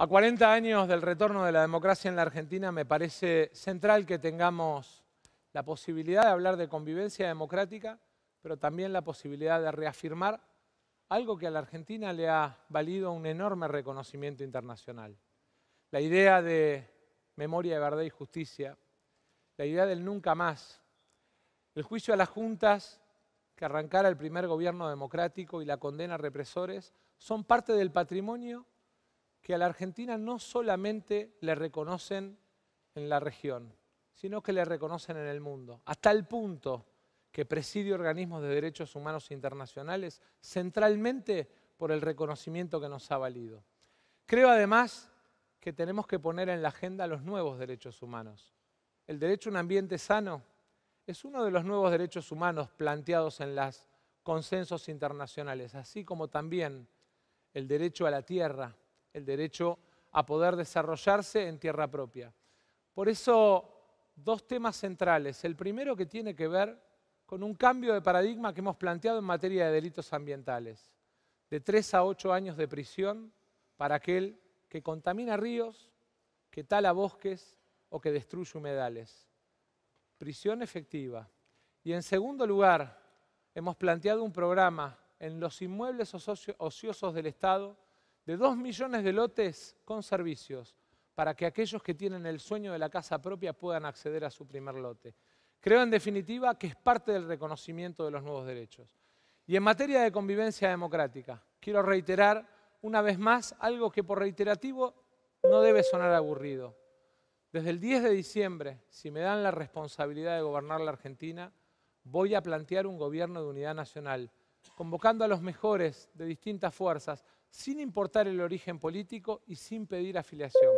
A 40 años del retorno de la democracia en la Argentina me parece central que tengamos la posibilidad de hablar de convivencia democrática, pero también la posibilidad de reafirmar algo que a la Argentina le ha valido un enorme reconocimiento internacional. La idea de memoria de verdad y justicia, la idea del nunca más, el juicio a las juntas que arrancara el primer gobierno democrático y la condena a represores son parte del patrimonio que a la Argentina no solamente le reconocen en la región, sino que le reconocen en el mundo, hasta el punto que preside organismos de derechos humanos internacionales centralmente por el reconocimiento que nos ha valido. Creo además que tenemos que poner en la agenda los nuevos derechos humanos. El derecho a un ambiente sano es uno de los nuevos derechos humanos planteados en los consensos internacionales, así como también el derecho a la tierra, el derecho a poder desarrollarse en tierra propia. Por eso, dos temas centrales. El primero que tiene que ver con un cambio de paradigma que hemos planteado en materia de delitos ambientales, de tres a ocho años de prisión para aquel que contamina ríos, que tala bosques o que destruye humedales. Prisión efectiva. Y en segundo lugar, hemos planteado un programa en los inmuebles ociosos del Estado de 2 millones de lotes con servicios para que aquellos que tienen el sueño de la casa propia puedan acceder a su primer lote. Creo en definitiva que es parte del reconocimiento de los nuevos derechos. Y en materia de convivencia democrática, quiero reiterar una vez más algo que por reiterativo no debe sonar aburrido. Desde el 10 de diciembre, si me dan la responsabilidad de gobernar la Argentina, voy a plantear un gobierno de unidad nacional, convocando a los mejores de distintas fuerzas, sin importar el origen político y sin pedir afiliación.